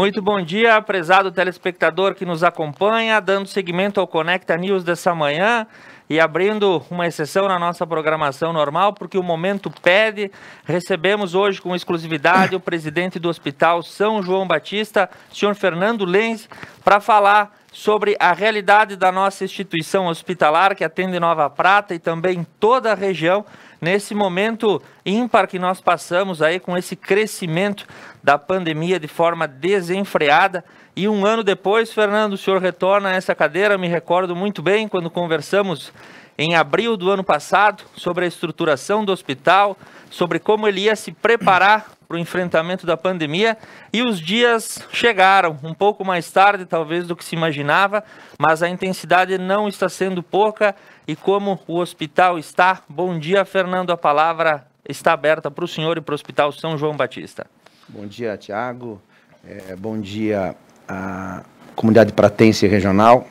Muito bom dia, prezado telespectador que nos acompanha, dando seguimento ao Conecta News dessa manhã e abrindo uma exceção na nossa programação normal, porque o momento pede. Recebemos hoje com exclusividade o presidente do Hospital São João Batista, senhor Fernando Lenz, para falar sobre a realidade da nossa instituição hospitalar que atende Nova Prata e também toda a região nesse momento ímpar que nós passamos aí com esse crescimento da pandemia de forma desenfreada. E um ano depois, Fernando, o senhor retorna a essa cadeira. Me recordo muito bem quando conversamos em abril do ano passado sobre a estruturação do hospital, sobre como ele ia se preparar para o enfrentamento da pandemia e os dias chegaram um pouco mais tarde talvez do que se imaginava, mas a intensidade não está sendo pouca e como o hospital está. Bom dia, Fernando. A palavra está aberta para o senhor e para o Hospital São João Batista. Bom dia, Tiago. É, bom dia à comunidade pratense regional.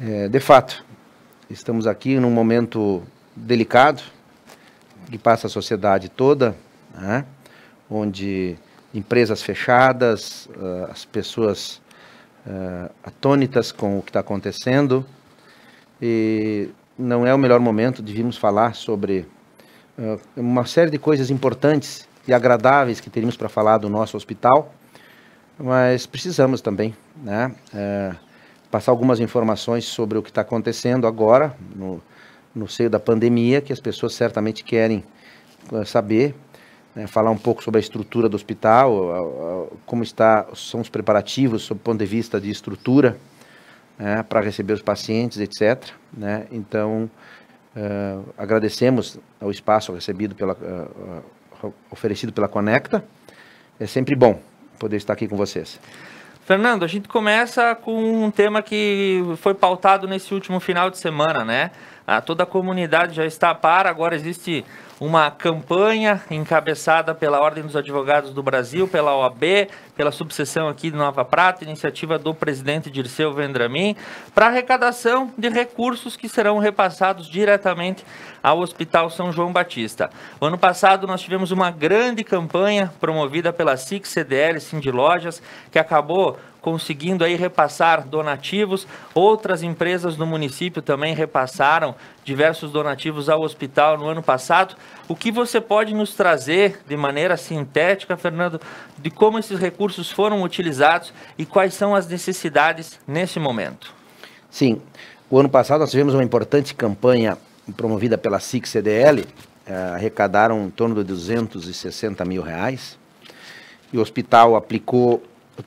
É, de fato, estamos aqui num momento delicado que passa a sociedade toda, né? onde empresas fechadas, ah, as pessoas ah, atônitas com o que está acontecendo, e não é o melhor momento, virmos falar sobre uh, uma série de coisas importantes e agradáveis que teríamos para falar do nosso hospital, mas precisamos também né, uh, passar algumas informações sobre o que está acontecendo agora, no, no seio da pandemia, que as pessoas certamente querem eh, saber, né, falar um pouco sobre a estrutura do hospital, como está, são os preparativos, sob o ponto de vista de estrutura, né, para receber os pacientes, etc. Né? Então, uh, agradecemos ao espaço recebido pela, uh, oferecido pela Conecta. É sempre bom poder estar aqui com vocês. Fernando, a gente começa com um tema que foi pautado nesse último final de semana, né? A ah, toda a comunidade já está para, agora existe uma campanha encabeçada pela Ordem dos Advogados do Brasil, pela OAB, pela subseção aqui de Nova Prata, iniciativa do presidente Dirceu Vendramin, para arrecadação de recursos que serão repassados diretamente ao Hospital São João Batista. O ano passado nós tivemos uma grande campanha promovida pela SIC CDL, Sim de Lojas, que acabou conseguindo aí repassar donativos. Outras empresas do município também repassaram diversos donativos ao hospital no ano passado. O que você pode nos trazer de maneira sintética, Fernando, de como esses recursos foram utilizados e quais são as necessidades nesse momento? Sim. O ano passado nós tivemos uma importante campanha promovida pela SIC-CDL, eh, arrecadaram em torno de 260 mil reais. E o hospital aplicou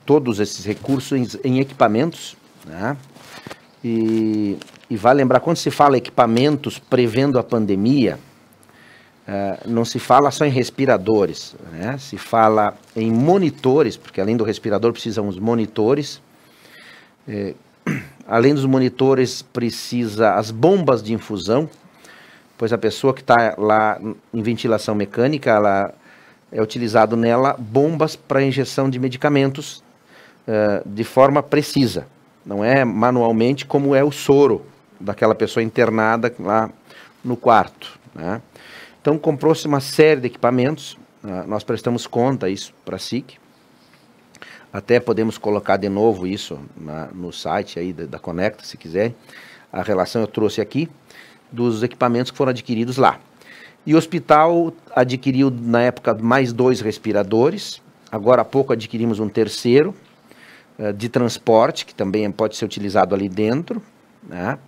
todos esses recursos em, em equipamentos. Né? E, e vale lembrar, quando se fala equipamentos prevendo a pandemia, eh, não se fala só em respiradores, né? se fala em monitores, porque além do respirador precisam os monitores, eh, além dos monitores precisa as bombas de infusão, pois a pessoa que está lá em ventilação mecânica, ela é utilizado nela bombas para injeção de medicamentos uh, de forma precisa. Não é manualmente como é o soro daquela pessoa internada lá no quarto. Né? Então comprou-se uma série de equipamentos. Uh, nós prestamos conta isso para a SIC. Até podemos colocar de novo isso na, no site aí da, da Conecta, se quiser. A relação eu trouxe aqui dos equipamentos que foram adquiridos lá. E o hospital adquiriu, na época, mais dois respiradores. Agora há pouco adquirimos um terceiro eh, de transporte, que também pode ser utilizado ali dentro. Né?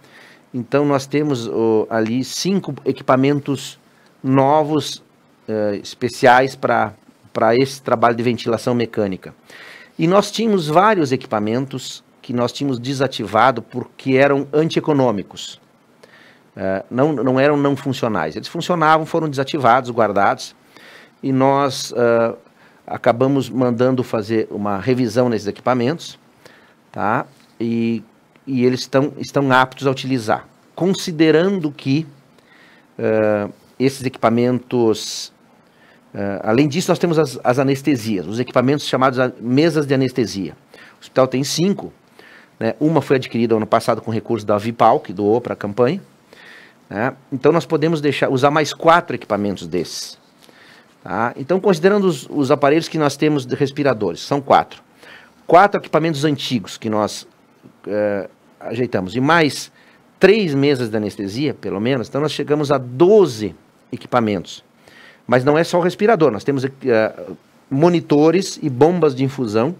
Então, nós temos ali cinco equipamentos novos, eh, especiais para esse trabalho de ventilação mecânica. E nós tínhamos vários equipamentos que nós tínhamos desativado porque eram antieconômicos. É, não, não eram não funcionais. Eles funcionavam, foram desativados, guardados, e nós uh, acabamos mandando fazer uma revisão nesses equipamentos, tá? e, e eles tão, estão aptos a utilizar. Considerando que uh, esses equipamentos. além disso, nós temos as, as anestesias, os equipamentos chamados mesas de anestesia. O hospital tem cinco. Né? Uma foi adquirida ano passado com recurso da VIPAL, que doou para a campanha né? Então nós podemos deixar usar mais quatro equipamentos desses. Tá? Então, considerando os, os, aparelhos que nós temos de respiradores, são quatro. Quatro equipamentos antigos que nós é, ajeitamos, e mais três mesas de anestesia, pelo menos, então nós chegamos a 12 equipamentos. Mas não é só o respirador, nós temos eh, monitores e bombas de infusão,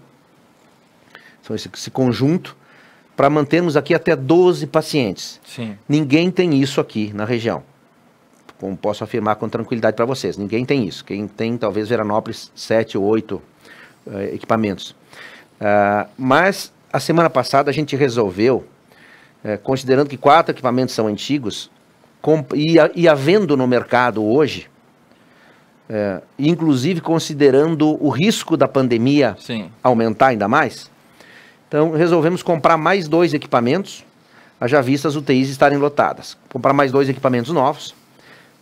são esse, esse conjunto, para mantermos aqui até 12 pacientes. Sim. Ninguém tem isso aqui na região. Como posso afirmar com tranquilidade para vocês, ninguém tem isso. Quem tem, talvez, Veranópolis, sete ou oito uh, equipamentos. Uh, mas a semana passada a gente resolveu, uh, considerando que quatro equipamentos são antigos, e, e havendo no mercado hoje, eh, inclusive considerando o risco da pandemia Sim. aumentar ainda mais, então, resolvemos comprar mais dois equipamentos, já vistas as UTIs estarem lotadas. Comprar mais dois equipamentos novos,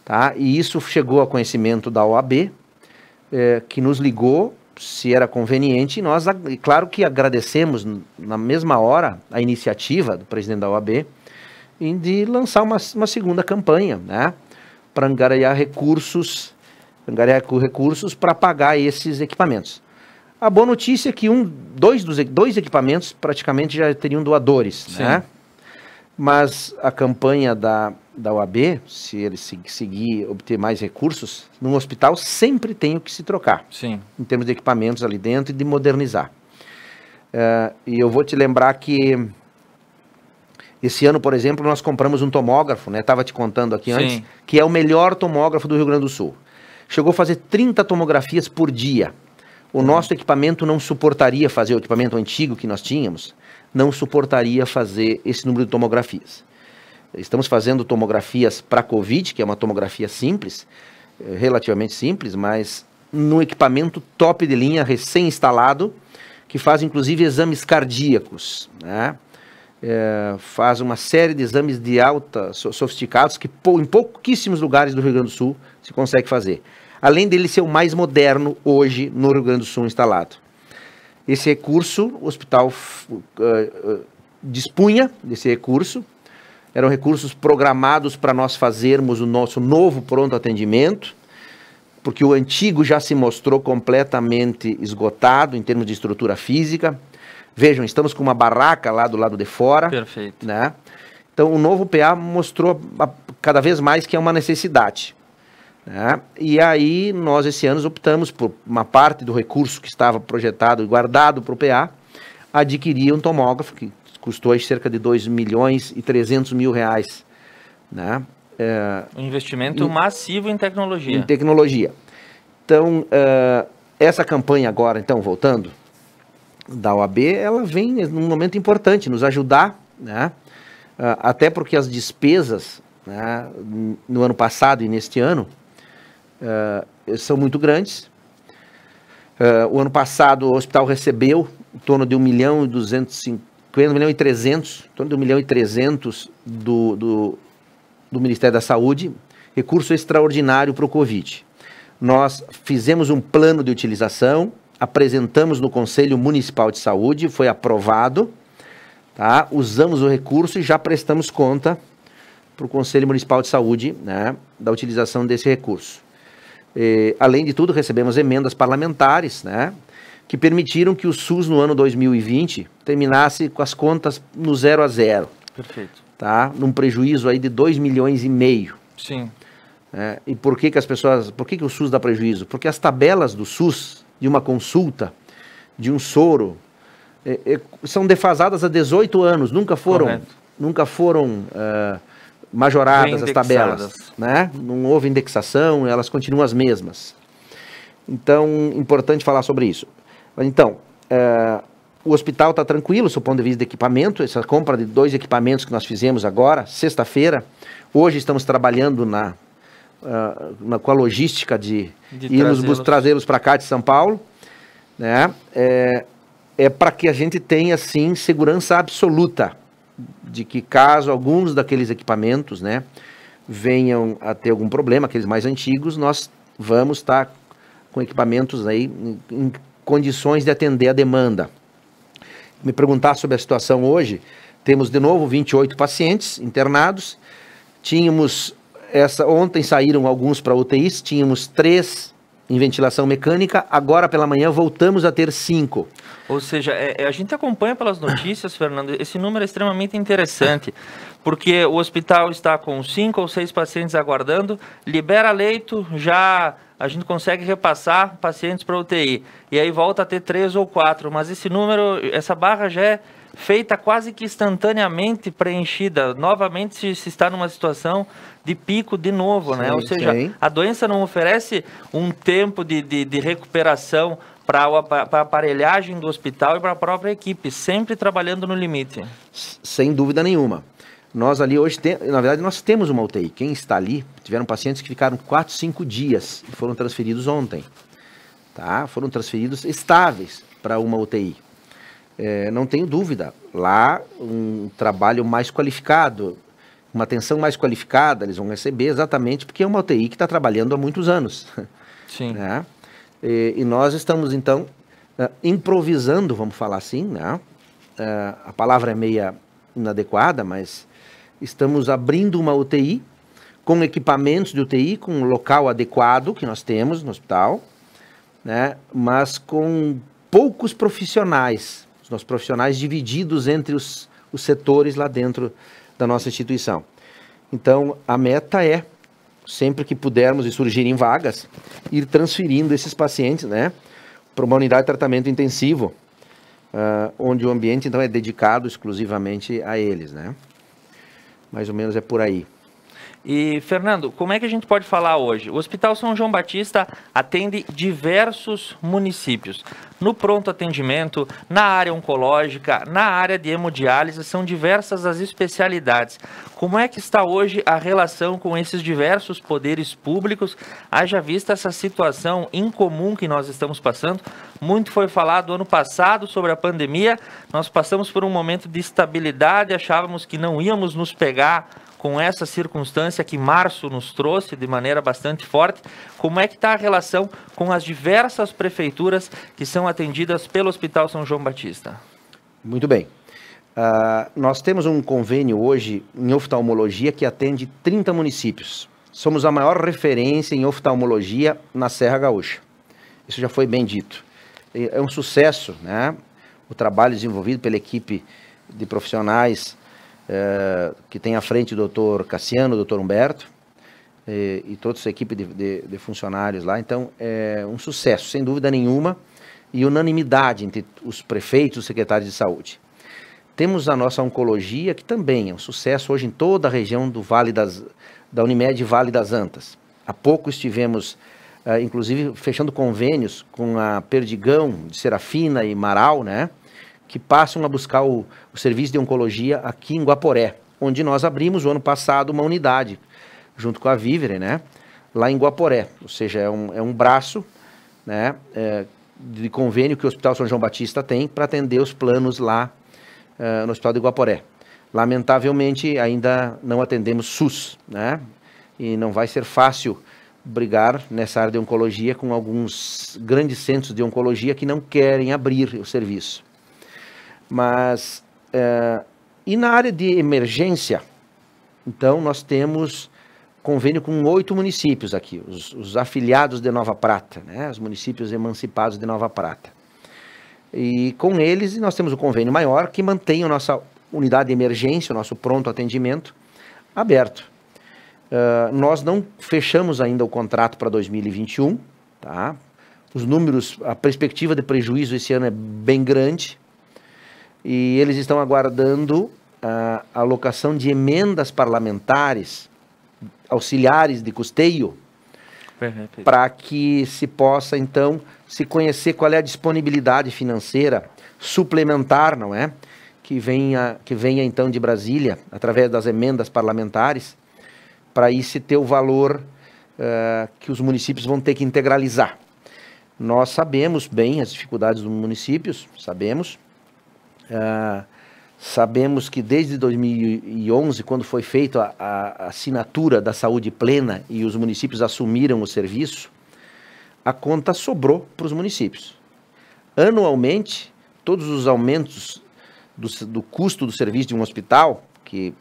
tá? E isso chegou a conhecimento da OAB, é, que nos ligou se era conveniente, e nós, claro que agradecemos na mesma hora a iniciativa do presidente da OAB de lançar uma, uma segunda campanha, né? Para angariar recursos, angariar recursos para pagar esses equipamentos. A boa notícia é que um, dois dos dois equipamentos praticamente já teriam doadores, Sim. né? Mas a campanha da, da UAB, se ele seguir obter mais recursos, num hospital sempre tem o que se trocar. Sim. Em termos de equipamentos ali dentro e de modernizar. Uh, e eu vou te lembrar que esse ano, por exemplo, nós compramos um tomógrafo, né? Estava te contando aqui Sim. antes, que é o melhor tomógrafo do Rio Grande do Sul. Chegou a fazer 30 tomografias por dia. O nosso equipamento não suportaria fazer, o equipamento antigo que nós tínhamos, não suportaria fazer esse número de tomografias. Estamos fazendo tomografias para COVID, que é uma tomografia simples, eh, relativamente simples, mas no equipamento top de linha, recém-instalado, que faz inclusive exames cardíacos, né? é, faz uma série de exames de alta sofisticados que em pouquíssimos lugares do Rio Grande do Sul se consegue fazer além dele ser o mais moderno hoje no Rio Grande do Sul instalado. Esse recurso, o hospital uh, uh, dispunha desse recurso, eram recursos programados para nós fazermos o nosso novo pronto atendimento, porque o antigo já se mostrou completamente esgotado em termos de estrutura física. Vejam, estamos com uma barraca lá do lado de fora. Perfeito. Né? Então, o novo PA mostrou cada vez mais que é uma necessidade. Né? E aí nós esse ano optamos por uma parte do recurso que estava projetado e guardado para o PA, adquirir um tomógrafo que custou cerca de 2 milhões e 300 mil reais. Né? É, um investimento em, massivo em tecnologia. Em tecnologia. Então, eh, essa campanha agora, então, voltando, da OAB, ela vem num momento importante, nos ajudar, né? Eh, até porque as despesas né, no ano passado e neste ano, eh, são muito grandes. Uh, o ano passado o hospital recebeu em torno de 1 milhão e 250, 1 milhão e 300, em torno de 1 milhão e 300 do, do, do Ministério da Saúde, recurso extraordinário para o Covid. Nós fizemos um plano de utilização, apresentamos no Conselho Municipal de Saúde, foi aprovado, tá? usamos o recurso e já prestamos conta para o Conselho Municipal de Saúde né, da utilização desse recurso. Eh, além de tudo, recebemos emendas parlamentares, né? Que permitiram que o SUS no ano 2020 terminasse com as contas no zero a zero. Perfeito. Tá? Num prejuízo aí de 2 milhões e meio. Sim. É, e por que, que as pessoas. Por que, que o SUS dá prejuízo? Porque as tabelas do SUS, de uma consulta, de um soro, é, é, são defasadas há 18 anos, nunca foram. Correto. Nunca foram. Uh, majoradas as tabelas, né? Não houve indexação, elas continuam as mesmas. Então, importante falar sobre isso. Então, é, o hospital está tranquilo, do ponto de vista de equipamento, essa compra de dois equipamentos que nós fizemos agora, sexta-feira. Hoje estamos trabalhando na, ah, na, com a logística de, de irmos trazê-los para cá de São Paulo. Né? É, é para que a gente tenha, sim, segurança absoluta de que caso alguns daqueles equipamentos, né, venham a ter algum problema, aqueles mais antigos, nós vamos estar tá com equipamentos aí em, em condições de atender a demanda. Me perguntar sobre a situação hoje, temos de novo 28 pacientes internados. Tínhamos essa ontem saíram alguns para UTIs, tínhamos três em ventilação mecânica. Agora pela manhã voltamos a ter cinco. Ou seja, é, é, a gente acompanha pelas notícias, Fernando, esse número é extremamente interessante, porque o hospital está com cinco ou seis pacientes aguardando, libera leito, já a gente consegue repassar pacientes para UTI, e aí volta a ter três ou quatro, mas esse número, essa barra já é feita quase que instantaneamente preenchida, novamente se, se está numa situação de pico de novo, né? sim, né? Ou seja, sim. a doença não oferece um tempo de, de, de recuperação para a aparelhagem do hospital e para a própria equipe, sempre trabalhando no limite. Sem dúvida nenhuma. Nós ali hoje, tem, na verdade, nós temos uma UTI. Quem está ali, tiveram pacientes que ficaram 4, 5 dias e foram transferidos ontem. Tá? Foram transferidos estáveis para uma UTI. É, não tenho dúvida, lá um trabalho mais qualificado, uma atenção mais qualificada, eles vão receber exatamente porque é uma UTI que está trabalhando há muitos anos. Sim. Né? E, e nós estamos, então, eh, improvisando, vamos falar assim, né? Eh, a palavra é meia inadequada, mas estamos abrindo uma UTI com equipamentos de UTI, com um local adequado que nós temos no hospital, né? mas com poucos profissionais, os nossos profissionais divididos entre os, os setores lá dentro da nossa instituição. Então, a meta é sempre que pudermos e surgirem vagas, ir transferindo esses pacientes, né, para uma unidade de tratamento intensivo, uh, onde o ambiente então é dedicado exclusivamente a eles, né? Mais ou menos é por aí. E, Fernando, como é que a gente pode falar hoje? O Hospital São João Batista atende diversos municípios. No pronto atendimento, na área oncológica, na área de hemodiálise, são diversas as especialidades. Como é que está hoje a relação com esses diversos poderes públicos? Haja vista essa situação incomum que nós estamos passando. Muito foi falado ano passado sobre a pandemia. Nós passamos por um momento de estabilidade, achávamos que não íamos nos pegar com essa circunstância que março nos trouxe de maneira bastante forte, como é que está a relação com as diversas prefeituras que são atendidas pelo Hospital São João Batista? Muito bem. Uh, nós temos um convênio hoje em oftalmologia que atende 30 municípios. Somos a maior referência em oftalmologia na Serra Gaúcha. Isso já foi bem dito. É um sucesso, né? O trabalho desenvolvido pela equipe de profissionais é, que tem à frente o doutor Cassiano, o doutor Humberto, e, e toda a sua equipe de, de, de, funcionários lá. Então, é um sucesso, sem dúvida nenhuma, e unanimidade entre os prefeitos e os secretários de saúde. Temos a nossa oncologia, que também é um sucesso hoje em toda a região do Vale das, da Unimed Vale das Antas. Há pouco estivemos, uh, inclusive, fechando convênios com a Perdigão, de Serafina e Marau, né? que passam a buscar o, o serviço de oncologia aqui em Guaporé, onde nós abrimos o ano passado uma unidade, junto com a Vivere, né? Lá em Guaporé, ou seja, é um, é um braço, né? É, de convênio que o Hospital São João Batista tem para atender os planos lá é, no Hospital de Guaporé. Lamentavelmente, ainda não atendemos SUS, né? E não vai ser fácil brigar nessa área de oncologia com alguns grandes centros de oncologia que não querem abrir o serviço. Mas, é, e na área de emergência, então nós temos convênio com oito municípios aqui, os, os, afiliados de Nova Prata, né, os municípios emancipados de Nova Prata. E com eles nós temos um convênio maior que mantém a nossa unidade de emergência, o nosso pronto atendimento aberto. Uh, nós não fechamos ainda o contrato para 2021, tá? Os números, a perspectiva de prejuízo esse ano é bem grande, e eles estão aguardando ah, a alocação de emendas parlamentares, auxiliares de custeio, para que se possa, então, se conhecer qual é a disponibilidade financeira suplementar, não é? Que venha, que venha então de Brasília, através das emendas parlamentares, para aí se ter o valor uh, que os municípios vão ter que integralizar. Nós sabemos bem as dificuldades dos municípios, sabemos, ah, sabemos que desde 2011, quando foi feita a, assinatura da saúde plena e os municípios assumiram o serviço, a conta sobrou para os municípios. Anualmente, todos os aumentos do, do, custo do serviço de um hospital, que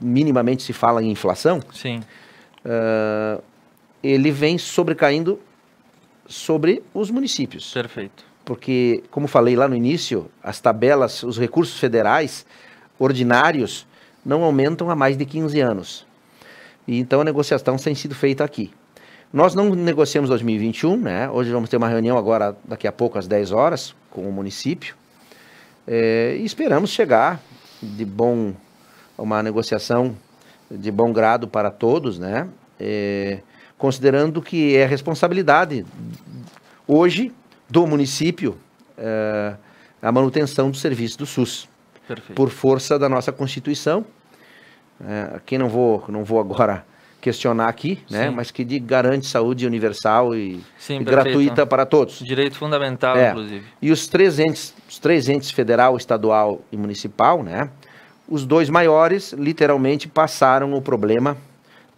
minimamente se fala em inflação, uh, ele vem sobrecaindo sobre os municípios. Perfeito porque, como falei lá no início, as tabelas, os recursos federais ordinários não aumentam há mais de 15 anos. E então a negociação tem sido feita aqui. Nós não negociamos 2021, né? Hoje vamos ter uma reunião agora, daqui a pouco, às 10 horas, com o município. É, e esperamos chegar de bom uma negociação de bom grado para todos, né? É, considerando que é responsabilidade hoje do município eh, a manutenção do serviço do SUS. Perfeito. Por força da nossa Constituição, uh, eh, que não vou, não vou agora questionar aqui, né, mas que de, garante saúde universal e, Sim, e gratuita para todos. Direito fundamental, é. inclusive. E os três, entes, os três entes federal, estadual e municipal, né, os dois maiores literalmente passaram o problema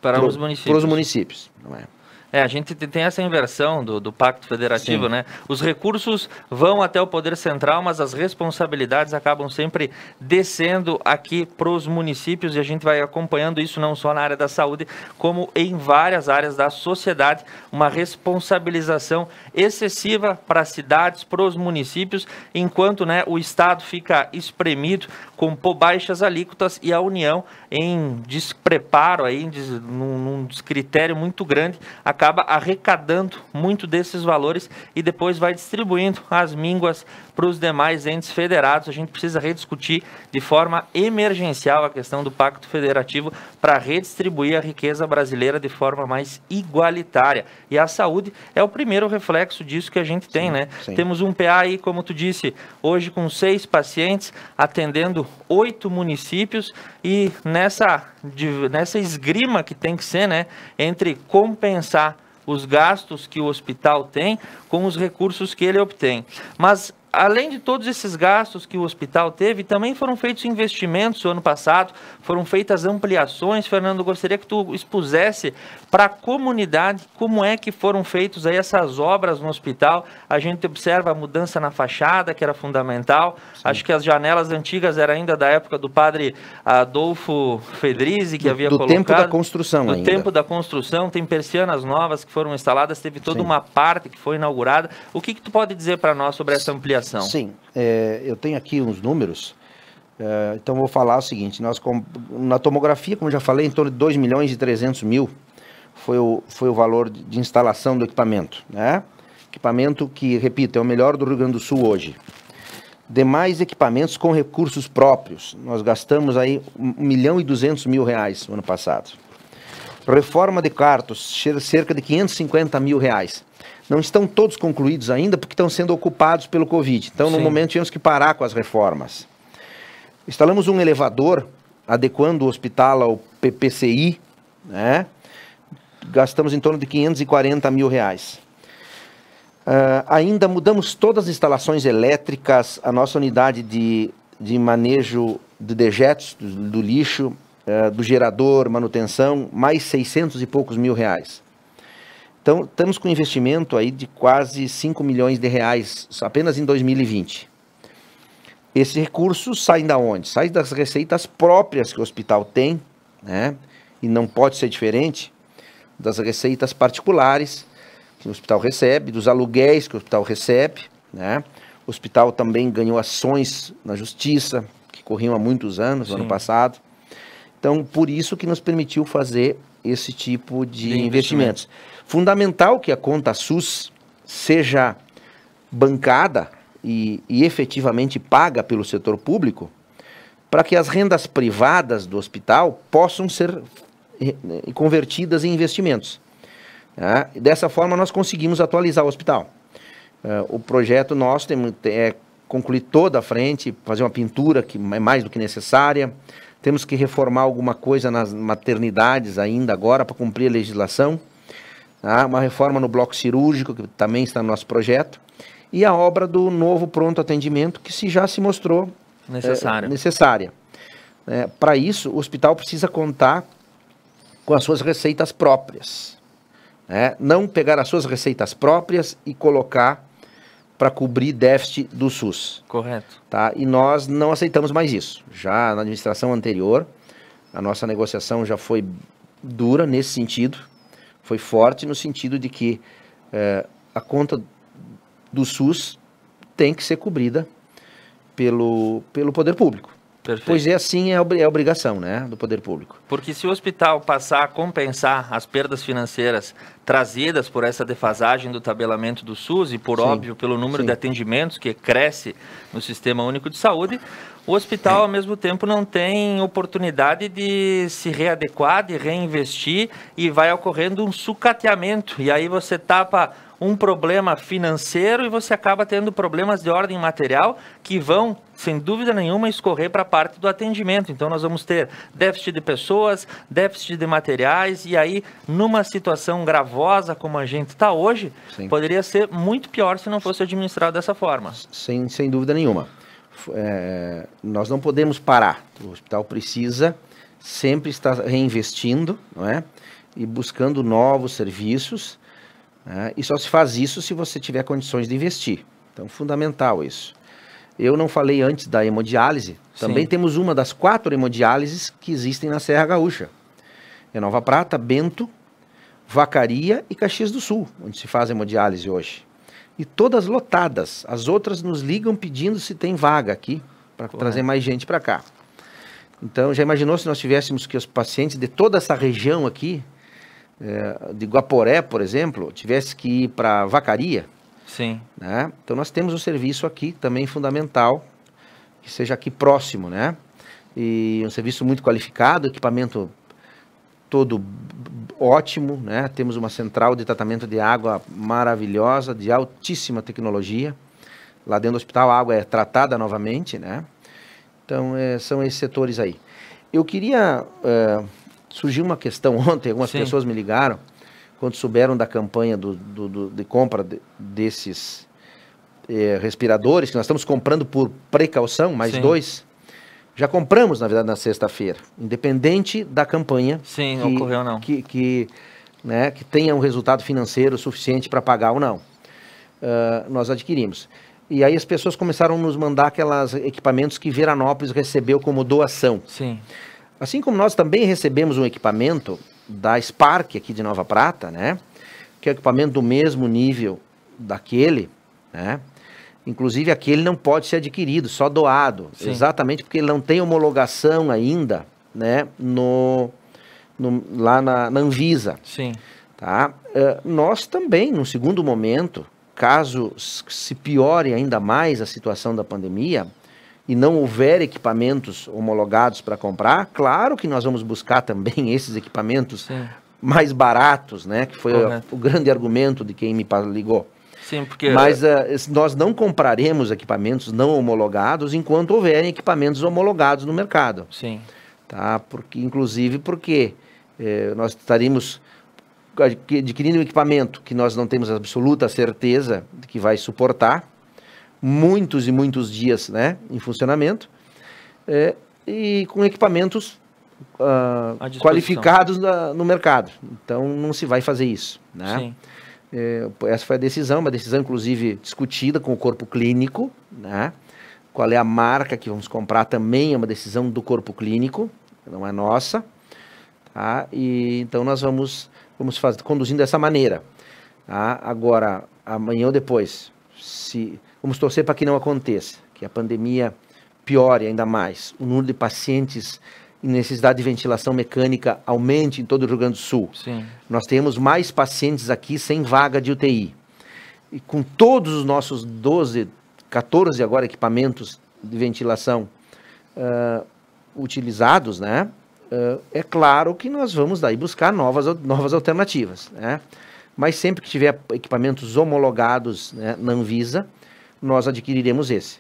para pro, os municípios. Para os municípios, não é? É, a gente tem essa inversão do, do Pacto Federativo, Sim. né? Os recursos vão até o Poder Central, mas as responsabilidades acabam sempre descendo aqui para os municípios e a gente vai acompanhando isso não só na área da saúde, como em várias áreas da sociedade. Uma responsabilização excessiva para as cidades, para os municípios, enquanto né, o Estado fica espremido com baixas alíquotas e a União em despreparo, aí, em des, num, num descritério muito grande, a acaba arrecadando muito desses valores e depois vai distribuindo as mínguas para os demais entes federados. A gente precisa rediscutir de forma emergencial a questão do Pacto Federativo para redistribuir a riqueza brasileira de forma mais igualitária. E a saúde é o primeiro reflexo disso que a gente tem, sim, né? Sim. Temos um PA aí, como tu disse, hoje com seis pacientes, atendendo oito municípios e nessa, nessa esgrima que tem que ser, né? Entre compensar os gastos que o hospital tem com os recursos que ele obtém. Mas além de todos esses gastos que o hospital teve, também foram feitos investimentos no ano passado, foram feitas ampliações. Fernando, gostaria que tu expusesse para a comunidade como é que foram feitas aí essas obras no hospital. A gente observa a mudança na fachada, que era fundamental. Sim. Acho que as janelas antigas era ainda da época do padre Adolfo Fedrizi, que do, havia do colocado. Do tempo da construção do ainda. Do tempo da construção. Tem persianas novas que foram instaladas, teve toda Sim. uma parte que foi inaugurada. O que, que tu pode dizer para nós sobre essa ampliação? avaliação. Sim, é, eu tenho aqui uns números. É, então vou falar o seguinte: nós na tomografia, como já falei, em torno de 2 milhões e 300 mil foi o, foi o valor de instalação do equipamento. Né? Equipamento que, repito, é o melhor do Rio Grande do Sul hoje. Demais equipamentos com recursos próprios. Nós gastamos aí 1 milhão e 200 mil reais no ano passado. Reforma de quartos, cerca de 550 mil reais não estão todos concluídos ainda porque estão sendo ocupados pelo Covid. Então, no momento, tínhamos que parar com as reformas. Instalamos um elevador, adequando o hospital ao PPCI, né? Gastamos em torno de 540 mil reais. Uh, ainda mudamos todas as instalações elétricas, a nossa unidade de, de manejo de dejetos, do, do lixo, uh, do gerador, manutenção, mais 600 e poucos mil reais. Então, estamos com investimento aí de quase 5 milhões de reais apenas em 2020. Esses recursos saem da onde? Saem das receitas próprias que o hospital tem, né? E não pode ser diferente das receitas particulares que o hospital recebe, dos aluguéis que o hospital recebe, né? O hospital também ganhou ações na justiça, que corriam há muitos anos, no ano passado. Então, por isso que nos permitiu fazer esse tipo de, de investimentos. Fundamental que a conta SUS seja bancada e, e efetivamente paga pelo setor público, para que as rendas privadas do hospital possam ser eh, eh, convertidas em investimentos. Né? Dessa forma, nós conseguimos atualizar o hospital. Ah, o projeto nosso tem, é concluir toda a frente, fazer uma pintura que é mais do que necessária, temos que reformar alguma coisa nas maternidades ainda agora para cumprir a legislação. Tá? Uma reforma no bloco cirúrgico, que também está no nosso projeto. E a obra do novo pronto atendimento, que se já se mostrou é, necessária. É, necessária. É, para isso, o hospital precisa contar com as suas receitas próprias. Né? Não pegar as suas receitas próprias e colocar para cobrir déficit do SUS. Correto. Tá? E nós não aceitamos mais isso. Já na administração anterior, a nossa negociação já foi dura nesse sentido, foi forte no sentido de que eh, a conta do SUS tem que ser cobrida pelo, pelo poder público. Perfeito. Pois é, assim é, é obrigação né, do poder público. Porque se o hospital passar a compensar as perdas financeiras trazidas por essa defasagem do tabelamento do SUS e, por sim, óbvio, pelo número sim. de atendimentos que cresce no Sistema Único de Saúde, o hospital, ao mesmo tempo, não tem oportunidade de se readequar, de reinvestir e vai ocorrendo um sucateamento. E aí você tapa um problema financeiro e você acaba tendo problemas de ordem material que vão, sem dúvida nenhuma, escorrer para a parte do atendimento. Então, nós vamos ter déficit de pessoas, déficit de materiais, e aí, numa situação gravosa como a gente está hoje, Sim. poderia ser muito pior se não fosse administrado dessa forma. Sem, sem dúvida nenhuma é, nós não podemos parar. O hospital precisa sempre estar reinvestindo, não é? E buscando novos serviços. Né? E só se faz isso se você tiver condições de investir. Então, fundamental isso. Eu não falei antes da hemodiálise. Também Sim. temos uma das quatro hemodiálises que existem na Serra Gaúcha. É Nova Prata, Bento, Vacaria e Caxias do Sul, onde se faz hemodiálise hoje e todas lotadas. As outras nos ligam pedindo se tem vaga aqui para trazer mais gente para cá. Então, já imaginou se nós tivéssemos que os pacientes de toda essa região aqui, é, de Guaporé, por exemplo, tivesse que ir para Vacaria? Sim. Né? Então, nós temos um serviço aqui também fundamental, que seja aqui próximo, né? E um serviço muito qualificado, equipamento todo ótimo, né? Temos uma central de tratamento de água maravilhosa, de altíssima tecnologia. Lá dentro do hospital a água é tratada novamente, né? Então, é, são esses setores aí. Eu queria... É, surgiu uma questão ontem, algumas Sim. pessoas me ligaram, quando souberam da campanha do, do, do de compra de, desses é, respiradores, que nós estamos comprando por precaução, mais Sim. dois. Já compramos, na verdade, na sexta-feira, independente da campanha. Sim, que, ocorreu não. Que, que, né, que tenha um resultado financeiro suficiente para pagar ou não. Uh, nós adquirimos. E aí as pessoas começaram a nos mandar aquelas equipamentos que Veranópolis recebeu como doação. Sim. Assim como nós também recebemos um equipamento da Spark aqui de Nova Prata, né? Que é o equipamento do mesmo nível daquele, né? Inclusive, aquele não pode ser adquirido, só doado. Sim. Exatamente porque ele não tem homologação ainda, né? No, no lá na, na, Anvisa. Sim. Tá? Uh, nós também, num segundo momento, caso se piore ainda mais a situação da pandemia e não houver equipamentos homologados para comprar, claro que nós vamos buscar também esses equipamentos Sim. mais baratos, né? Que foi o, o grande argumento de quem me ligou. Sim, porque. Mas uh, nós não compraremos equipamentos não homologados enquanto houverem equipamentos homologados no mercado. Sim. Tá? Porque, inclusive porque eh, nós estaríamos adquirindo um equipamento que nós não temos absoluta certeza de que vai suportar muitos e muitos dias né, em funcionamento eh, e com equipamentos uh, qualificados na, no mercado. Então não se vai fazer isso. Né? Sim. É, essa foi a decisão, uma decisão inclusive discutida com o corpo clínico, né? Qual é a marca que vamos comprar também é uma decisão do corpo clínico, não é nossa, tá? E então nós vamos vamos conduzindo dessa maneira, tá? Agora amanhã ou depois, se vamos torcer para que não aconteça, que a pandemia piore ainda mais, o número de pacientes necessidade de ventilação mecânica aumente em todo o Rio Grande do Sul. Sim. Nós temos mais pacientes aqui sem vaga de UTI. E com todos os nossos 12, 14 agora equipamentos de ventilação uh, utilizados, né? Uh, é claro que nós vamos daí buscar novas, novas alternativas, né? Mas sempre que tiver equipamentos homologados né, na Anvisa, nós adquiriremos esse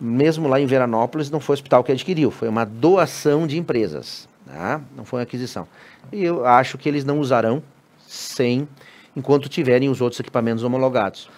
mesmo lá em Veranópolis, não foi o hospital que adquiriu, foi uma doação de empresas, tá? não foi uma aquisição. E eu acho que eles não usarão sem, enquanto tiverem os outros equipamentos homologados.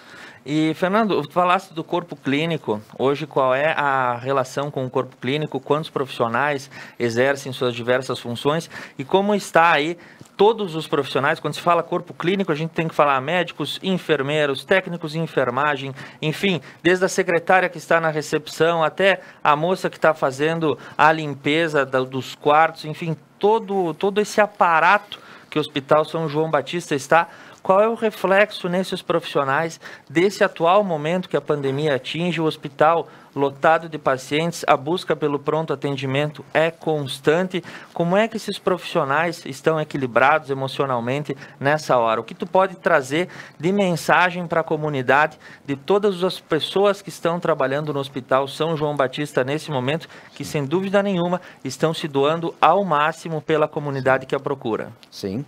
E, Fernando, tu falaste do corpo clínico. Hoje, qual é a relação com o corpo clínico? Quantos profissionais exercem suas diversas funções? E como está aí todos os profissionais? Quando se fala corpo clínico, a gente tem que falar médicos, enfermeiros, técnicos de enfermagem, enfim, desde a secretária que está na recepção até a moça que está fazendo a limpeza dos quartos, enfim, todo, todo esse aparato que o Hospital São João Batista está qual é o reflexo nesses profissionais desse atual momento que a pandemia atinge o hospital lotado de pacientes, a busca pelo pronto atendimento é constante. Como é que esses profissionais estão equilibrados emocionalmente nessa hora? O que tu pode trazer de mensagem para a comunidade de todas as pessoas que estão trabalhando no Hospital São João Batista nesse momento, que sem dúvida nenhuma estão se doando ao máximo pela comunidade que a procura? Sim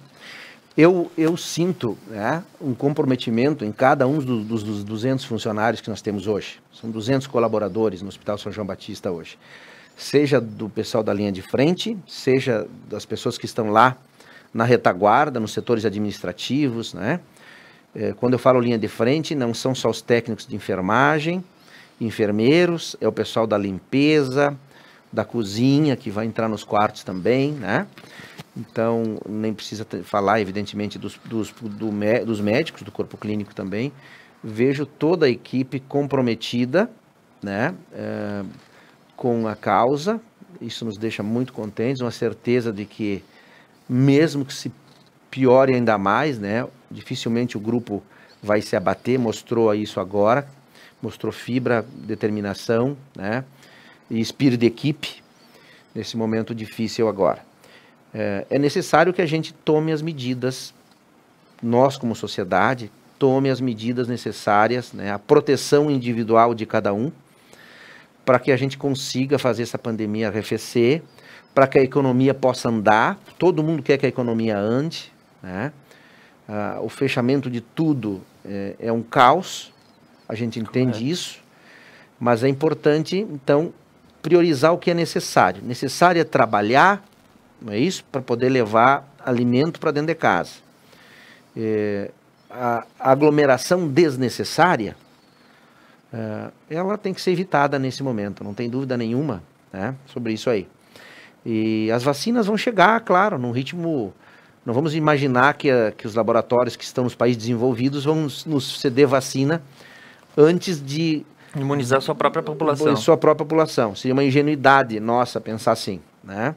eu, eu sinto né, um comprometimento em cada um dos, dos, dos 200 funcionários que nós temos hoje. São 200 colaboradores no Hospital São João Batista hoje. Seja do pessoal da linha de frente, seja das pessoas que estão lá na retaguarda, nos setores administrativos, né? É, quando eu falo linha de frente, não são só os técnicos de enfermagem, enfermeiros, é o pessoal da limpeza, da cozinha que vai entrar nos quartos também, né? Então, nem precisa falar, evidentemente, dos, dos, do, dos médicos, do corpo clínico também. Vejo toda a equipe comprometida né, é, com a causa. Isso nos deixa muito contentes, uma certeza de que, mesmo que se piore ainda mais, né, dificilmente o grupo vai se abater, mostrou isso agora, mostrou fibra, determinação né, e espírito de equipe nesse momento difícil agora é, é necessário que a gente tome as medidas, nós como sociedade, tome as medidas necessárias, né, a proteção individual de cada um, para que a gente consiga fazer essa pandemia arrefecer, para que a economia possa andar. Todo mundo quer que a economia ande. Né? Ah, o fechamento de tudo é, é, um caos, a gente entende isso, mas é importante, então, priorizar o que é necessário. Necessário é trabalhar, não é isso? Para poder levar alimento para dentro de casa. É, a aglomeração desnecessária, é, ela tem que ser evitada nesse momento, não tem dúvida nenhuma né, sobre isso aí. E as vacinas vão chegar, claro, num ritmo. Não vamos imaginar que, que os laboratórios que estão nos países desenvolvidos vão nos ceder vacina antes de Imunizar sua própria população. Sua própria população. Seria uma ingenuidade nossa pensar assim, né?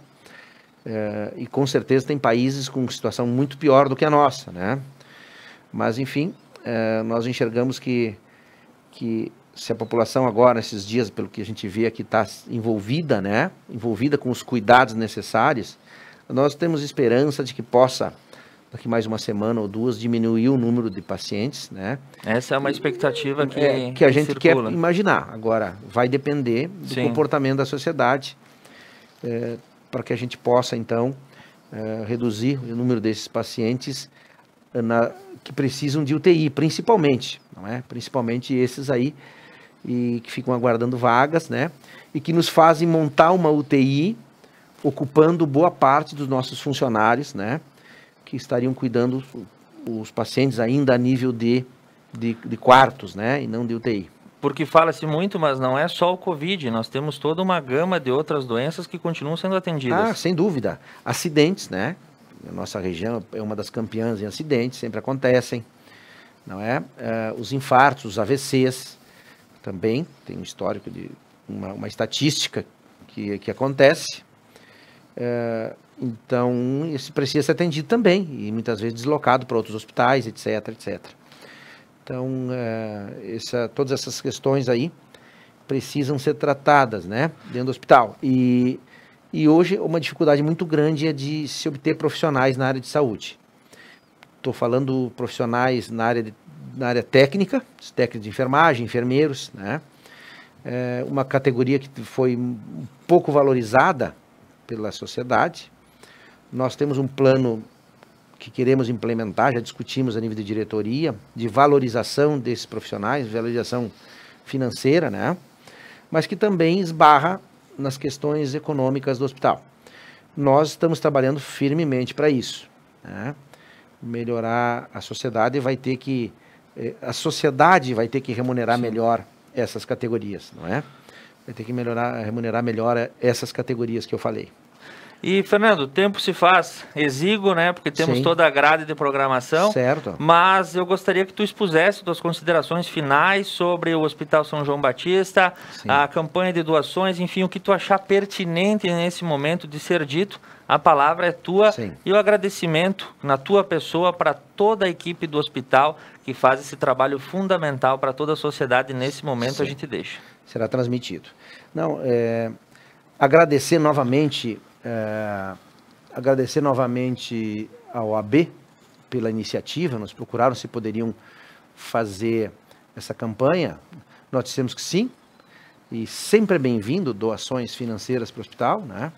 É, e com certeza tem países com situação muito pior do que a nossa, né? Mas, enfim, é, nós enxergamos que, que se a população agora, nesses dias, pelo que a gente vê aqui, está envolvida, né? Envolvida com os cuidados necessários, nós temos esperança de que possa daqui mais uma semana ou duas diminuir o número de pacientes, né? Essa é uma expectativa que é, que a gente circula. quer imaginar. Agora vai depender do Sim. comportamento da sociedade. É, para que a gente possa, então, eh, reduzir o número desses pacientes eh, na, que precisam de UTI, principalmente, não é? Principalmente esses aí e que ficam aguardando vagas, né? E que nos fazem montar uma UTI ocupando boa parte dos nossos funcionários, né? Que estariam cuidando os pacientes ainda a nível de, de, de quartos, né? E não de UTI porque fala-se muito, mas não é só o Covid. Nós temos toda uma gama de outras doenças que continuam sendo atendidas. Ah, sem dúvida. Acidentes, né? A nossa região é uma das campeãs em acidentes, sempre acontecem. Não é? Uh, os infartos, os AVCs, também tem um histórico de uma, uma estatística que, que acontece. Uh, então, isso precisa ser atendido também, e muitas vezes deslocado para outros hospitais, etc, etc. Então, uh, essa, todas essas questões aí precisam ser tratadas, né, dentro do hospital. E, e hoje uma dificuldade muito grande é de se obter profissionais na área de saúde. Estou falando profissionais na área, de, na área técnica, técnicos de enfermagem, enfermeiros, né, é uma categoria que foi pouco valorizada pela sociedade. Nós temos um plano que queremos implementar, já discutimos a nível de diretoria, de valorização desses profissionais, valorização financeira, né? Mas que também esbarra nas questões econômicas do hospital. Nós estamos trabalhando firmemente para isso. Né? Melhorar a sociedade vai ter que eh, a sociedade vai ter que remunerar Sim. melhor essas categorias, não é? Vai ter que melhorar, remunerar melhor essas categorias que eu falei. E, Fernando, o tempo se faz exíguo, né? Porque temos Sim. toda a grade de programação. Certo. Mas eu gostaria que tu expusesse tuas considerações finais sobre o Hospital São João Batista, Sim. a campanha de doações, enfim, o que tu achar pertinente nesse momento de ser dito. A palavra é tua Sim. e o agradecimento na tua pessoa para toda a equipe do hospital que faz esse trabalho fundamental para toda a sociedade. Nesse momento a gente deixa. Será transmitido. Não, é... agradecer novamente é, agradecer novamente ao AB pela iniciativa, nos procuraram se poderiam fazer essa campanha. Nós dissemos que sim, e sempre é bem-vindo doações financeiras para o hospital, né?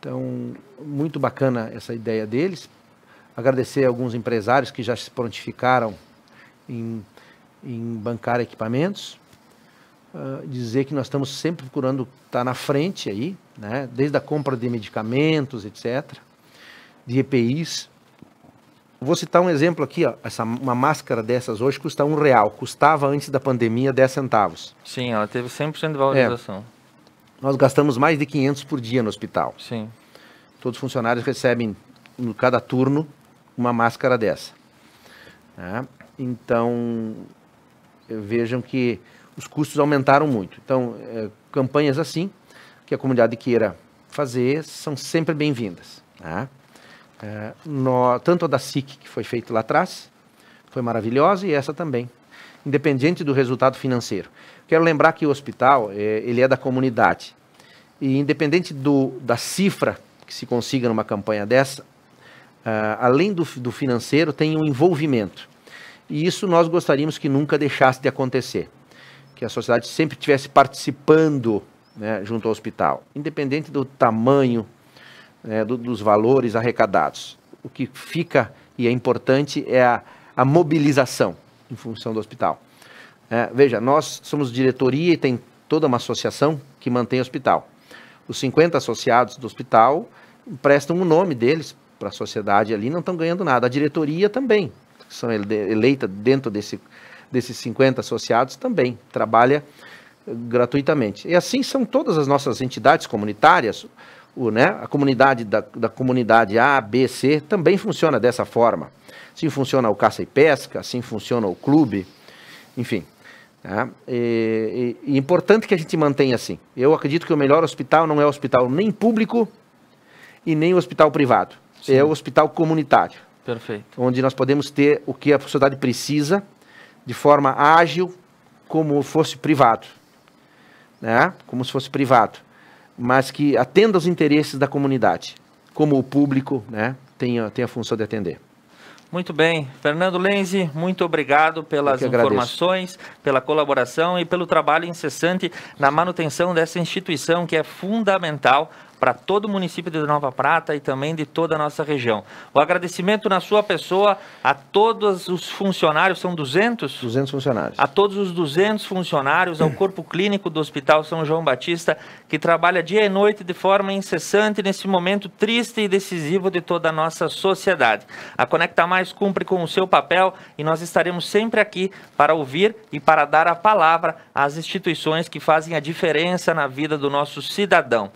Então, muito bacana essa ideia deles. Agradecer a alguns empresários que já se prontificaram em, em bancar equipamentos. Uh, dizer que nós estamos sempre procurando estar na frente aí, né? desde a compra de medicamentos, etc., de EPIs. Vou citar um exemplo aqui, ó. Essa, uma máscara dessas hoje custa um real, custava antes da pandemia 10 centavos. Sim, ela teve 100% de é. valorização. É. Nós gastamos mais de 500 por dia no hospital. Sim. Todos os funcionários recebem, em cada turno, uma máscara dessa. Né? Então, vejam que os custos aumentaram muito. Então, é, campanhas assim, que a comunidade queira fazer são sempre bem-vindas. Tá? É, no, tanto a da SIC, que foi feita lá atrás, foi maravilhosa, e essa também, independente do resultado financeiro. Quero lembrar que o hospital é, ele é da comunidade. E independente do, da cifra que se consiga numa campanha dessa, uh, além do, do financeiro, tem um envolvimento. E isso nós gostaríamos que nunca deixasse de acontecer. Que a sociedade sempre estivesse participando né, junto ao hospital, independente do tamanho, né, do, dos valores arrecadados. O que fica e é importante é a, a mobilização em função do hospital. É, veja, nós somos diretoria e tem toda uma associação que mantém o hospital. Os 50 associados do hospital prestam o nome deles para a sociedade ali, não estão ganhando nada. A diretoria também, que são eleita dentro desse, desses 50 associados, também trabalha gratuitamente. E assim são todas as nossas entidades comunitárias, o, né, a comunidade da, da comunidade A, B, C também funciona dessa forma. Assim funciona o caça e pesca, assim funciona o clube, enfim. Né? E, e, e importante que a gente mantenha assim. Eu acredito que o melhor hospital não é hospital nem público e nem hospital privado. Sim. É o hospital comunitário. Perfeito. Onde nós podemos ter o que a sociedade precisa de forma ágil, como fosse privado né? como se fosse privado, mas que atenda aos interesses da comunidade, como o público né? tem, a, tem a função de atender. Muito bem. Fernando Lenzi, muito obrigado pelas informações, pela colaboração e pelo trabalho incessante na manutenção dessa instituição que é fundamental para todo o município de Nova Prata e também de toda a nossa região. O agradecimento na sua pessoa a todos os funcionários, são 200? 200 funcionários. A todos os 200 funcionários, ao corpo clínico do Hospital São João Batista, que trabalha dia e noite de forma incessante nesse momento triste e decisivo de toda a nossa sociedade. A Conecta Mais cumpre com o seu papel e nós estaremos sempre aqui para ouvir e para dar a palavra às instituições que fazem a diferença na vida do nosso cidadão.